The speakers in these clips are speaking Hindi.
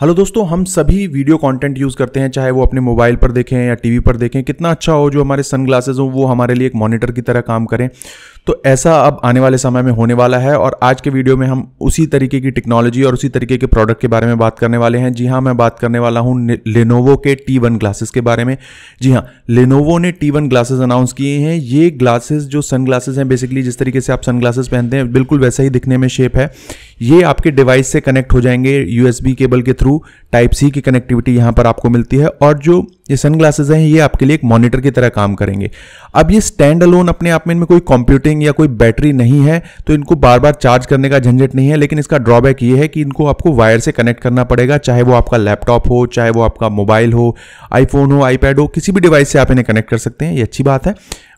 हेलो दोस्तों हम सभी वीडियो कंटेंट यूज़ करते हैं चाहे वो अपने मोबाइल पर देखें या टीवी पर देखें कितना अच्छा हो जो हमारे सन ग्लासेज वो हमारे लिए एक मॉनिटर की तरह काम करें तो ऐसा अब आने वाले समय में होने वाला है और आज के वीडियो में हम उसी तरीके की टेक्नोलॉजी और उसी तरीके के प्रोडक्ट के बारे में बात करने वाले हैं जी हाँ मैं बात करने वाला हूँ लेनोवो के टी वन ग्लासेस के बारे में जी हाँ लेनोवो ने टी वन ग्लासेज अनाउंस किए हैं ये ग्लासेस जो सन ग्लासेज हैं बेसिकली जिस तरीके से आप सन ग्लासेज पहनते हैं बिल्कुल वैसा ही दिखने में शेप है ये आपके डिवाइस से कनेक्ट हो जाएंगे यूएसबी केबल के थ्रू टाइप सी की कनेक्टिविटी यहाँ पर आपको मिलती है और जो ये सन ग्लासेज हैं ये आपके लिए एक मॉनिटर की तरह काम करेंगे अब ये स्टैंड अलोन अपने आप में इनमें कोई कंप्यूटिंग या कोई बैटरी नहीं है तो इनको बार बार चार्ज करने का झंझट नहीं है लेकिन इसका ड्रॉबैक ये है कि इनको आपको वायर से कनेक्ट करना पड़ेगा चाहे वो आपका लैपटॉप हो चाहे वो आपका मोबाइल हो आईफोन हो आईपैड हो किसी भी डिवाइस से आप इन्हें कनेक्ट कर सकते हैं ये अच्छी बात है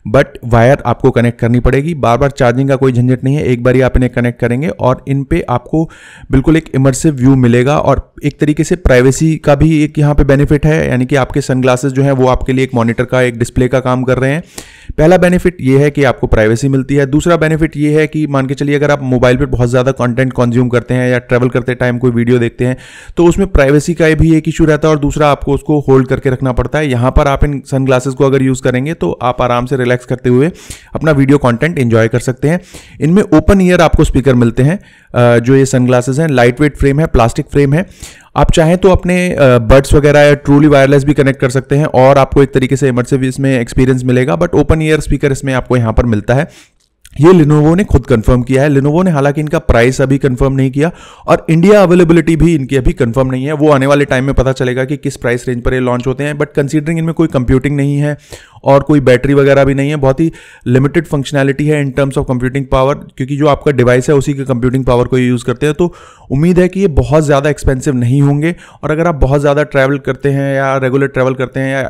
बट वायर आपको कनेक्ट करनी पड़ेगी बार बार चार्जिंग का कोई झंझट नहीं है एक बार ही आप इन्हें कनेक्ट करेंगे और इन पे आपको बिल्कुल एक इमर्सिव व्यू मिलेगा और एक तरीके से प्राइवेसी का भी एक यहाँ पे बेनिफिट है यानी कि आपके सन सनग्लासेस जो हैं वो आपके लिए एक मॉनिटर का एक डिस्प्ले का काम कर रहे हैं पहला बेनिफिट ये है कि आपको प्राइवेसी मिलती है दूसरा बेनिफिट ये है कि मान के चलिए अगर आप मोबाइल पर बहुत ज़्यादा कंटेंट कंज्यूम करते हैं या ट्रैवल करते टाइम कोई वीडियो देखते हैं तो उसमें प्राइवेसी का भी एक इशू रहता है और दूसरा आपको उसको होल्ड करके रखना पड़ता है यहाँ पर आप इन सनग्लासेस को अगर यूज़ करेंगे तो आप आराम से रिलैक्स करते हुए अपना वीडियो कॉन्टेंट इन्जॉय कर सकते हैं इनमें ओपन ईयर आपको स्पीकर मिलते हैं जो ये सनग्लासेस हैं लाइट वेट फ्रेम है प्लास्टिक फ्रेम है आप चाहें तो अपने बड्स वगैरह या ट्रूली वायरलेस भी कनेक्ट कर सकते हैं और आपको एक तरीके से इमरसिव इसमें एक्सपीरियंस मिलेगा बट ओपन ईयर स्पीकर इसमें आपको यहाँ पर मिलता है ये लिनोवो ने खुद कंफर्म किया है लिनोवो ने हालांकि इनका प्राइस अभी कंफर्म नहीं किया और इंडिया अवेलेबिलिटी भी इनकी अभी कंफर्म नहीं है वो आने वाले टाइम में पता चलेगा कि किस प्राइस रेंज पर ये लॉन्च होते हैं बट कंसीडरिंग इनमें कोई कंप्यूटिंग नहीं है और कोई बैटरी वगैरह भी नहीं है बहुत ही लिमिटेड फंक्शनैलिटी है in terms of computing power क्योंकि जो आपका डिवाइस है उसी के कंप्यूटिंग पावर को यूज़ करते हैं तो उम्मीद है कि ये बहुत ज़्यादा एक्सपेंसिव नहीं होंगे और अगर आप बहुत ज़्यादा ट्रैवल करते हैं या रेगुलर ट्रैवल करते हैं या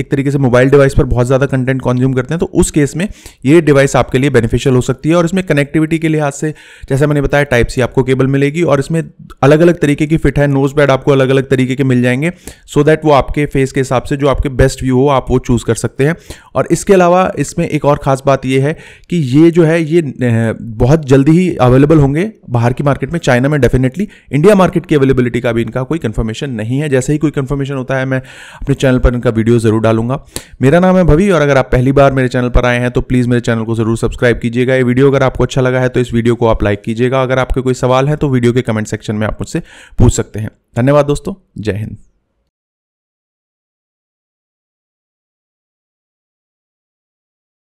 एक तरीके से मोबाइल डिवाइस पर बहुत ज़्यादा कंटेंट कंज्यूम करते हैं तो उस केस में ये डिवाइस आपके लिए बेनिफिशियल हो सकती है और इसमें कनेक्टिविटी के लिहाज से जैसे मैंने बताया टाइप सी आपको केबल मिलेगी और इसमें अलग अलग तरीके की फिट है नोज पैड आपको अलग अलग तरीके के मिल जाएंगे सो so दैट वो आपके फेस के हिसाब से जो आपके बेस्ट व्यू हो आप वो चूज़ कर सकते हैं और इसके अलावा इसमें एक और ख़ास बात यह है कि ये जो है ये बहुत जल्दी ही अवेलेबल होंगे बाहर की मार्केट में चाइना में डेफिनेटली इंडिया मार्केट की अवेलेबिलिटी का भी इनका कोई कन्फर्मेशन नहीं है जैसे ही कोई कन्फर्मेशन होता है मैं अपने चैनल पर इनका वीडियो ज़रूर डालूंगा मेरा नाम है भवी और अगर आप पहली बार मेरे चैनल पर आए हैं तो प्लीज़ मेरे चैनल को ज़रूर सब्सक्राइब कीजिएगा ये वीडियो अगर आपको अच्छा लगा है तो इस वीडियो को आप लाइक कीजिएगा अगर आपके कोई सवाल है तो वीडियो के कमेंट सेक्शन में आप मुझसे पूछ सकते हैं धन्यवाद दोस्तों जय हिंद